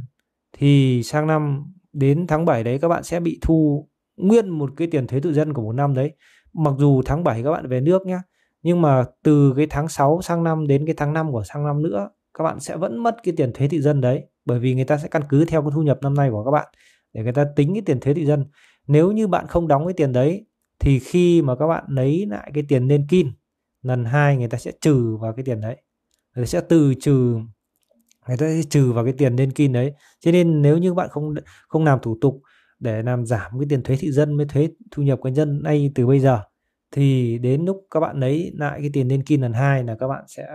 thì sang năm đến tháng 7 đấy các bạn sẽ bị thu nguyên một cái tiền thuế tự dân của một năm đấy mặc dù tháng 7 các bạn về nước nhá, nhưng mà từ cái tháng 6 sang năm đến cái tháng 5 của sang năm nữa các bạn sẽ vẫn mất cái tiền thuế thị dân đấy bởi vì người ta sẽ căn cứ theo cái thu nhập năm nay của các bạn để người ta tính cái tiền thuế thị dân nếu như bạn không đóng cái tiền đấy thì khi mà các bạn lấy lại cái tiền nên kin lần hai người ta sẽ trừ vào cái tiền đấy người ta sẽ từ trừ người ta sẽ trừ vào cái tiền nên kin đấy cho nên nếu như bạn không không làm thủ tục để làm giảm cái tiền thuế thị dân với thuế thu nhập cá nhân ngay từ bây giờ thì đến lúc các bạn lấy lại cái tiền nên kin lần hai là các bạn sẽ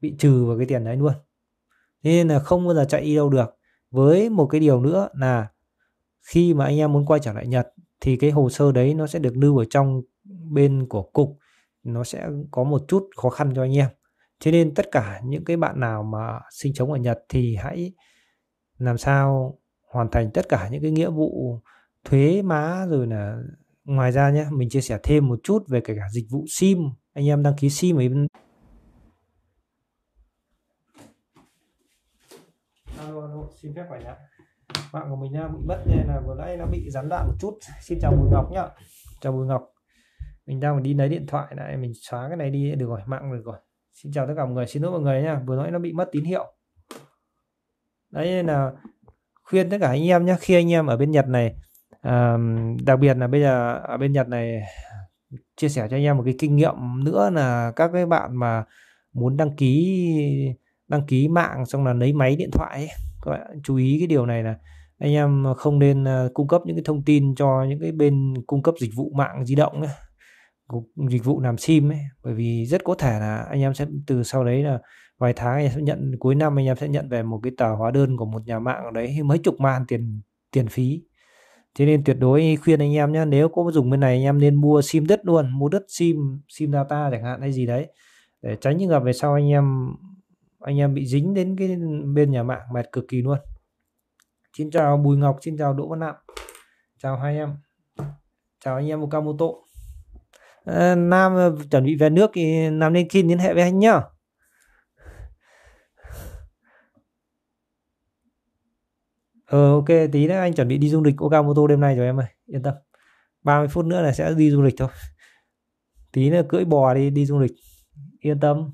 bị trừ vào cái tiền đấy luôn nên là không bao giờ chạy đi đâu được với một cái điều nữa là khi mà anh em muốn quay trở lại Nhật thì cái hồ sơ đấy nó sẽ được lưu ở trong bên của cục nó sẽ có một chút khó khăn cho anh em thế nên tất cả những cái bạn nào mà sinh sống ở Nhật thì hãy làm sao hoàn thành tất cả những cái nghĩa vụ thuế má rồi là ngoài ra nhé mình chia sẻ thêm một chút về cả, cả dịch vụ sim anh em đăng ký sim ấy alo, alo xin phép hỏi nhé mạng của mình đang bị mất nên là vừa nãy nó bị gián đoạn một chút xin chào bùi ngọc nhá chào bùi ngọc mình đang đi lấy điện thoại lại mình xóa cái này đi được rồi mạng được rồi xin chào tất cả mọi người xin lỗi mọi người nha vừa nãy nó bị mất tín hiệu đấy nên là khuyên tất cả anh em nhé khi anh em ở bên nhật này đặc biệt là bây giờ ở bên nhật này chia sẻ cho anh em một cái kinh nghiệm nữa là các cái bạn mà muốn đăng ký đăng ký mạng xong là lấy máy điện thoại ấy, các bạn chú ý cái điều này là anh em không nên à, cung cấp những cái thông tin cho những cái bên cung cấp dịch vụ mạng di động ấy, dịch vụ làm sim ấy bởi vì rất có thể là anh em sẽ từ sau đấy là vài tháng anh em sẽ nhận cuối năm anh em sẽ nhận về một cái tờ hóa đơn của một nhà mạng đấy mấy chục man tiền tiền phí thế nên tuyệt đối khuyên anh em nhé nếu có dùng bên này anh em nên mua sim đất luôn mua đất sim sim data chẳng hạn hay gì đấy để tránh những gặp về sau anh em anh em bị dính đến cái bên nhà mạng mệt cực kỳ luôn xin chào Bùi Ngọc xin chào Đỗ Văn Nam chào hai em chào anh em Okamoto à, ờ, Nam ờ, chuẩn bị về nước thì Nam nên xin liên hệ với anh nhá Ờ ok tí nữa anh chuẩn bị đi du lịch Okamoto đêm nay rồi em ơi yên tâm 30 phút nữa là sẽ đi du lịch thôi tí nữa cưỡi bò đi đi du lịch yên tâm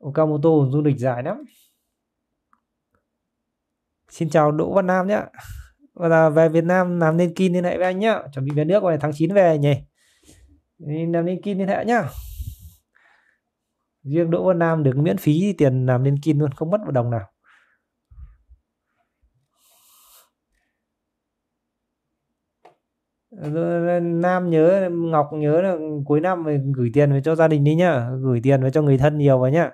Okamoto du lịch dài lắm Xin chào Đỗ Văn Nam nhá Và là về Việt Nam làm nên kinh liên hệ với anh nhá Chuẩn bị về nước vào tháng 9 về nhỉ Làm nên kinh liên hệ nhá Riêng Đỗ Văn Nam được miễn phí tiền làm nên kinh luôn Không mất một đồng nào Nam nhớ Ngọc nhớ là cuối năm gửi tiền về cho gia đình đi nhá gửi tiền về cho người thân nhiều vào nhá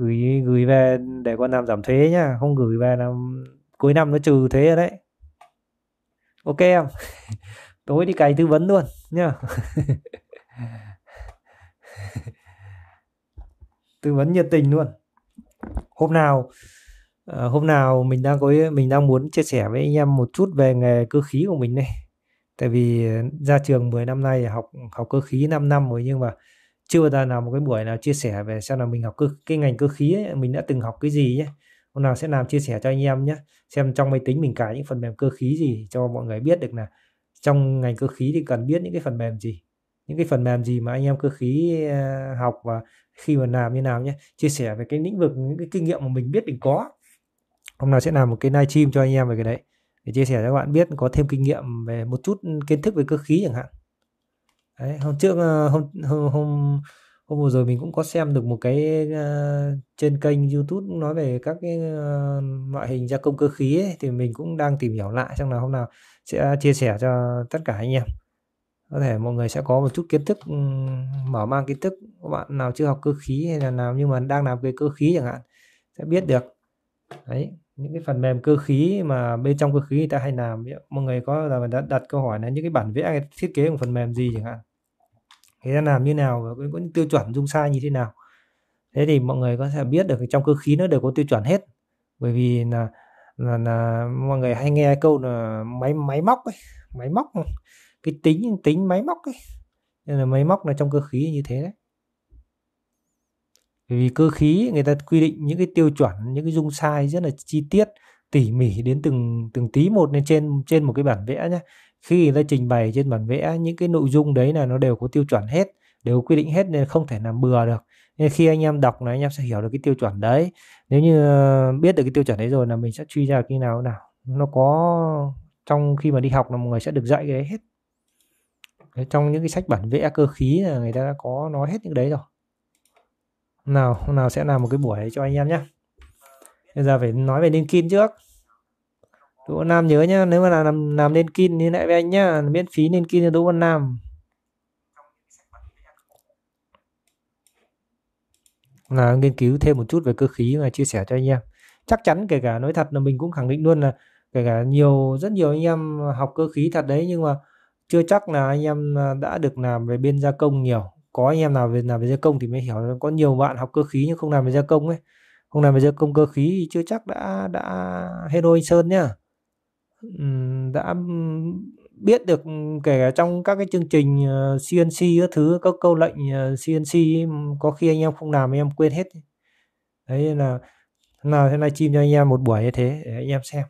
gửi gửi về để con làm giảm thuế nhá không gửi về làm cuối năm nó trừ thuế rồi đấy ok em <laughs> tối đi cày tư vấn luôn nhá <laughs> tư vấn nhiệt tình luôn hôm nào ờ, hôm nào mình đang có mình đang muốn chia sẻ với anh em một chút về nghề cơ khí của mình này tại vì ra trường 10 năm nay học học cơ khí 5 năm rồi nhưng mà chưa bao giờ nào một cái buổi nào chia sẻ về xem là mình học cơ, cái ngành cơ khí ấy, mình đã từng học cái gì nhé hôm nào sẽ làm chia sẻ cho anh em nhé xem trong máy tính mình cài những phần mềm cơ khí gì cho mọi người biết được là trong ngành cơ khí thì cần biết những cái phần mềm gì những cái phần mềm gì mà anh em cơ khí ờ, học và khi mà làm như nào nhé chia sẻ về cái lĩnh vực những cái kinh nghiệm mà mình biết mình có hôm nào sẽ làm một cái live stream cho anh em về cái đấy để chia sẻ cho các bạn biết có thêm kinh nghiệm về một chút kiến thức về cơ khí chẳng hạn đấy hôm trước ờ, hôm hôm hôm hôm vừa rồi mình cũng có xem được một cái uh, trên kênh YouTube nói về các cái uh, loại hình gia công cơ khí ấy, thì mình cũng đang tìm hiểu lại xem là hôm nào sẽ chia sẻ cho tất cả anh em có thể mọi người sẽ có một chút kiến thức ừ, mở mang kiến thức các bạn nào chưa học cơ khí hay là nào nhưng mà đang làm cái cơ khí chẳng hạn sẽ biết được đấy những cái phần mềm cơ khí mà bên trong cơ khí người ta hay làm mọi người có là mình đã đặt câu hỏi là những cái bản vẽ thiết kế của phần mềm gì chẳng hạn người ta làm như nào và có những tiêu chuẩn dung sai như thế nào thế thì mọi người có thể biết được trong cơ khí nó đều có tiêu chuẩn hết bởi vì là là, là mọi người hay nghe câu là máy máy móc ấy máy móc cái tính tính máy móc ấy nên là máy móc là trong cơ khí như thế đấy bởi vì cơ khí người ta quy định những cái tiêu chuẩn những cái dung sai rất là chi tiết tỉ mỉ đến từng từng tí một lên trên trên một cái bản vẽ nhá khi người ta trình bày trên bản vẽ những cái nội dung đấy là nó đều có tiêu chuẩn hết đều quy định hết nên không thể làm bừa được nên khi anh em đọc là anh em sẽ hiểu được cái tiêu chuẩn đấy nếu như ờ, biết được cái tiêu chuẩn đấy rồi là mình sẽ truy ra cái nào nào nó có trong khi mà đi học là mọi người sẽ được dạy cái đấy hết trong những cái sách bản vẽ cơ khí là người ta đã có nói hết những đấy rồi nào hôm nào sẽ làm một cái buổi cho anh em nhé bây giờ phải nói về Linkin trước Đỗ Văn Nam nhớ nhá nếu mà là làm làm nên kin như lại với anh nhá miễn phí nên kin cho Đỗ Văn Nam là nghiên cứu thêm một chút về cơ khí và chia sẻ cho anh em chắc chắn kể cả nói thật là mình cũng khẳng định luôn là kể cả nhiều rất nhiều anh em học cơ khí thật đấy nhưng mà chưa chắc là anh em à, đã được làm về bên gia công nhiều có anh em nào về làm về gia công thì mới hiểu có nhiều bạn học cơ khí nhưng không làm về gia công ấy không làm về gia công cơ khí thì chưa chắc đã đã hero sơn nhá đã biết được kể trong các cái chương trình CNC ờ, các thứ các câu lệnh CNC ờ, có khi anh em không làm em quên hết đấy là nào thế này chim cho anh em một buổi như thế để anh em xem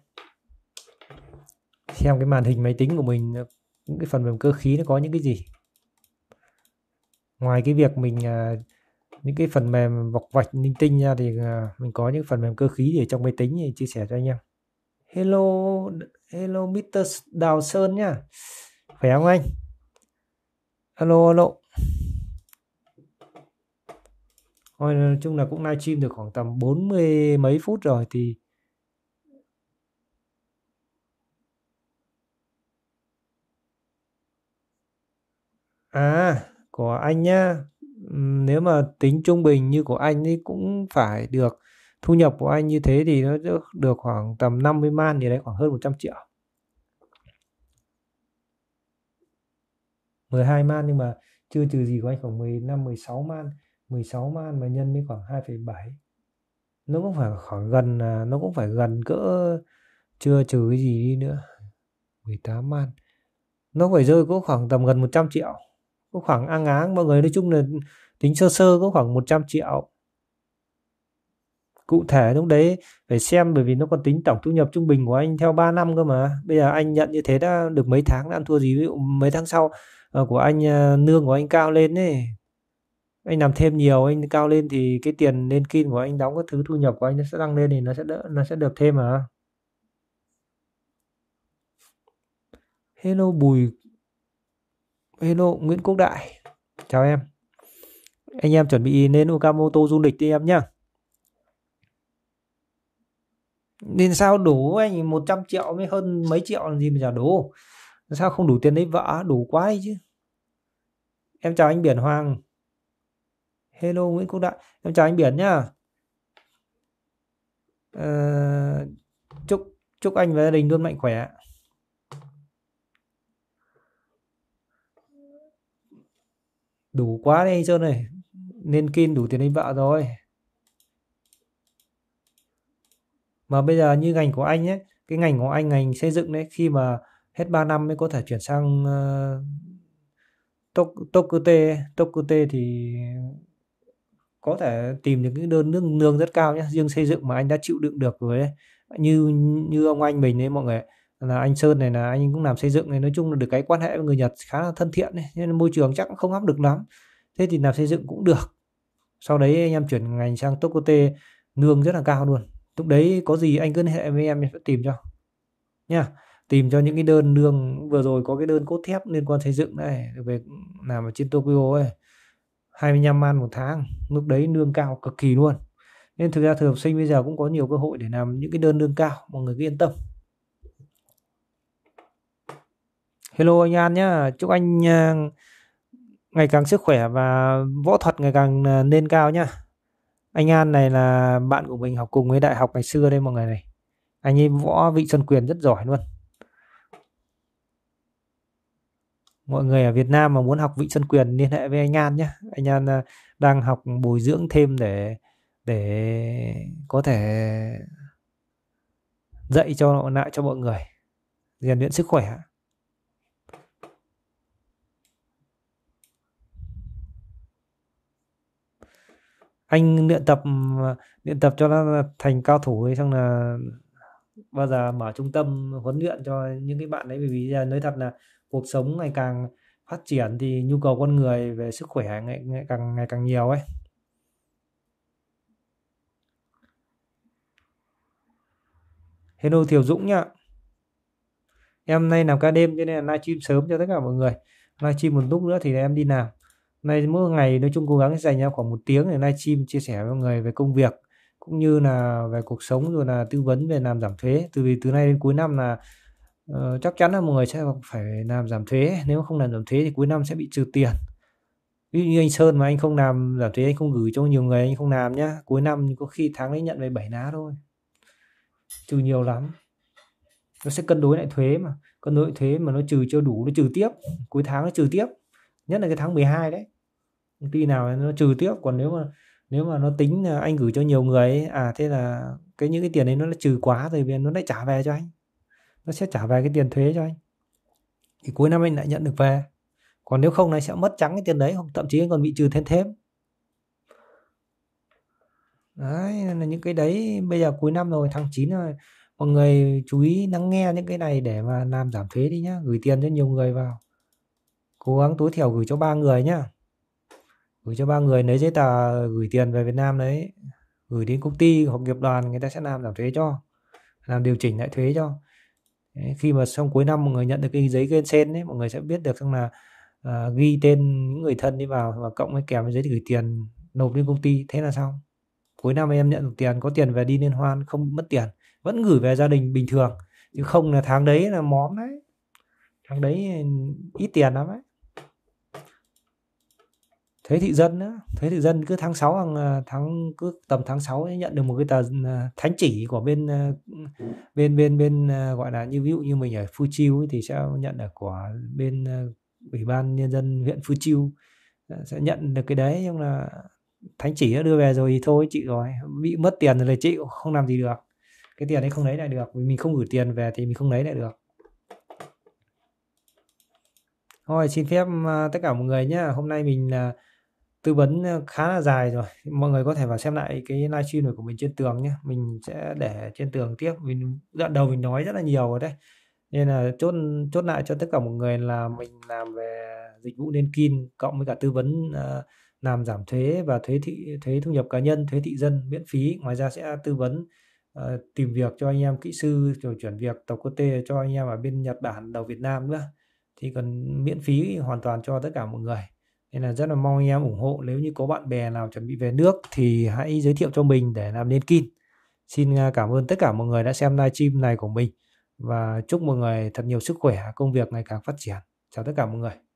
xem cái màn hình máy tính của mình ờ, những cái phần mềm cơ khí nó có những cái gì ngoài cái việc mình những cái phần mềm bọc vạch linh tinh ra thì mình có những phần mềm cơ khí để trong máy tính thì chia sẻ cho anh em hello hello Mr. Đào Sơn nhá khỏe không anh alo alo Thôi nói chung là cũng livestream được khoảng tầm 40 mấy phút rồi thì À, của anh nhá. Nếu mà tính trung bình như của anh thì cũng phải được thu nhập của anh như thế thì nó được khoảng tầm 50 man thì đấy khoảng hơn 100 triệu 12 man nhưng mà chưa trừ gì của anh khoảng 15 16 man 16 man mà nhân với khoảng 2,7 nó cũng phải khoảng gần à, nó cũng phải gần cỡ chưa trừ cái gì đi nữa 18 man nó phải rơi có khoảng tầm gần 100 triệu có khoảng ăn áng mọi người nói chung là tính sơ sơ có khoảng 100 triệu cụ thể lúc đấy phải xem bởi vì nó còn tính tổng thu nhập trung bình của anh theo 3 năm cơ mà bây giờ anh nhận như thế đã được mấy tháng đã ăn thua gì ví dụ mấy tháng sau ờ, của anh uh, ờ, lương của anh cao lên ấy anh làm thêm nhiều anh cao lên thì cái tiền lên kin của anh đóng các thứ thu nhập của anh nó sẽ tăng lên thì nó sẽ đỡ nó sẽ được thêm à hello bùi hello nguyễn quốc đại chào em anh em chuẩn bị lên okamoto du lịch đi em nhá nên sao đủ anh 100 triệu mới hơn mấy triệu làm gì mà chả đủ sao không đủ tiền lấy vợ đủ quá đi chứ em chào anh biển hoàng hello nguyễn quốc đại em chào anh biển nhá à, chúc chúc anh và gia đình luôn mạnh khỏe đủ quá đi sơn này nên kin đủ tiền lấy vợ rồi mà bây giờ như ngành của anh ấy cái ngành của anh ngành xây dựng đấy khi mà hết 3 năm mới có thể chuyển sang uh, Tokute Tokute thì có thể tìm được cái đơn nước nương rất cao nhé riêng xây dựng mà anh đã chịu đựng được rồi đấy như như ông anh mình đấy mọi người là anh Sơn này là anh cũng làm xây dựng này nói chung là được cái quan hệ với người Nhật khá là thân thiện này. nên môi trường chắc cũng không áp được lắm thế thì làm xây dựng cũng được sau đấy anh em chuyển ngành sang Tokote nương rất là cao luôn lúc đấy có gì anh cứ liên hệ với em em sẽ tìm cho nha tìm cho những cái đơn đường vừa rồi có cái đơn cốt thép liên quan xây dựng này về làm ở trên Tokyo ấy 25 man một tháng lúc đấy lương cao cực kỳ luôn nên thực ra thường sinh bây giờ cũng có nhiều cơ hội để làm những cái đơn lương cao mọi người cứ yên tâm hello anh An nhá chúc anh à, ngày càng sức khỏe và võ thuật ngày càng à, lên cao nhá anh An này là bạn của mình học cùng với đại học ngày xưa đây mọi người này anh ấy võ vị xuân quyền rất giỏi luôn mọi người ở Việt Nam mà muốn học vị xuân quyền liên hệ với anh An nhé anh An à, đang học bồi dưỡng thêm để để có thể dạy cho lại cho mọi người rèn luyện sức khỏe anh luyện tập luyện tập cho nó thành cao thủ ấy xong là bao giờ mở trung tâm huấn luyện cho những cái bạn đấy bởi vì giờ nói thật là cuộc sống ngày càng phát triển thì nhu cầu con người về sức khỏe ngày, ngày càng ngày càng nhiều ấy Hello Thiều Dũng nhá Em nay làm ca đêm cho nên là livestream sớm cho tất cả mọi người Livestream một lúc nữa thì em đi làm nay mỗi ngày nói chung cố gắng dành nhau khoảng một tiếng để livestream chia sẻ với mọi người về công việc cũng như là về cuộc sống rồi là tư vấn về làm giảm thuế từ vì từ nay đến cuối năm là uh, chắc chắn là mọi người sẽ phải làm giảm thuế nếu không làm giảm thuế thì cuối năm sẽ bị trừ tiền ví dụ như anh Sơn mà anh không làm giảm thuế anh không gửi cho nhiều người anh không làm nhá cuối năm có khi tháng đấy nhận về 7 ná thôi trừ nhiều lắm nó sẽ cân đối lại thuế mà cân đối lại thuế mà nó trừ chưa đủ nó trừ tiếp cuối tháng nó trừ tiếp nhất là cái tháng 12 đấy công ty nào nó trừ tiếp còn nếu mà nếu mà nó tính là anh gửi cho nhiều người ấy, à thế là cái những cái tiền đấy nó lại trừ quá rồi vì nó lại trả về cho anh nó sẽ trả về cái tiền thuế cho anh thì cuối năm anh lại nhận được về còn nếu không này sẽ mất trắng cái tiền đấy hoặc thậm chí anh còn bị trừ thêm thêm đấy là những cái đấy bây giờ cuối năm rồi tháng 9 rồi mọi người chú ý lắng nghe những cái này để mà làm giảm thuế đi nhá gửi tiền cho nhiều người vào cố gắng tối thiểu gửi cho ba người nhá gửi cho ba người lấy giấy tờ gửi tiền về Việt Nam đấy gửi đến công ty hoặc nghiệp đoàn người ta sẽ làm giảm thuế cho làm điều chỉnh lại thuế cho đấy, khi mà xong cuối năm mọi người nhận được cái giấy kênh sen đấy mọi người sẽ biết được rằng là à, ghi tên những người thân đi vào và cộng với kèm với giấy gửi tiền nộp lên công ty thế là xong cuối năm em nhận được tiền có tiền về đi liên hoan không mất tiền vẫn gửi về gia đình bình thường chứ không là tháng đấy là móm đấy tháng đấy ít tiền lắm ấy thế thị dân nữa thế thị dân cứ tháng 6 hàng à, tháng cứ tầm tháng 6 ấy nhận được một cái tờ à, thánh chỉ của bên à, bên bên bên gọi là như ví dụ như mình ở Phu Chiêu ấy, thì sẽ nhận được của bên ủy ban nhân dân huyện Phu Chiêu dạ, sẽ nhận được cái đấy nhưng là thánh chỉ đưa về rồi thì thôi chị rồi bị mất tiền rồi là chị không làm gì được cái tiền đấy không lấy lại được vì mình không gửi tiền về thì mình không lấy lại được thôi xin phép tất cả mọi người nhé hôm nay mình là uh, tư vấn ờ, khá là dài rồi. Mọi người có thể vào xem lại cái livestream này của mình trên tường nhé. Mình sẽ để trên tường tiếp. Mình đoạn đầu mình nói rất là nhiều rồi đấy. Nên là chốt chốt lại cho tất cả mọi người là mình làm về dịch vụ liên kin cộng với cả tư vấn uh, làm giảm thuế và thuế thị thuế thu nhập cá nhân, thuế thị dân miễn phí. Ngoài ra sẽ tư vấn uh, tìm việc cho anh em kỹ sư rồi chuyển việc tàu cô tê cho anh em ở bên Nhật Bản đầu Việt Nam nữa thì còn miễn phí hoàn toàn cho tất cả mọi người nên là rất là mong anh em ủng hộ nếu như có bạn bè nào chuẩn bị về nước thì hãy giới thiệu cho mình để làm nên kin xin à, cảm ơn tất cả mọi người đã xem livestream này của mình và chúc mọi người thật nhiều sức khỏe công việc ngày càng phát triển chào tất cả mọi người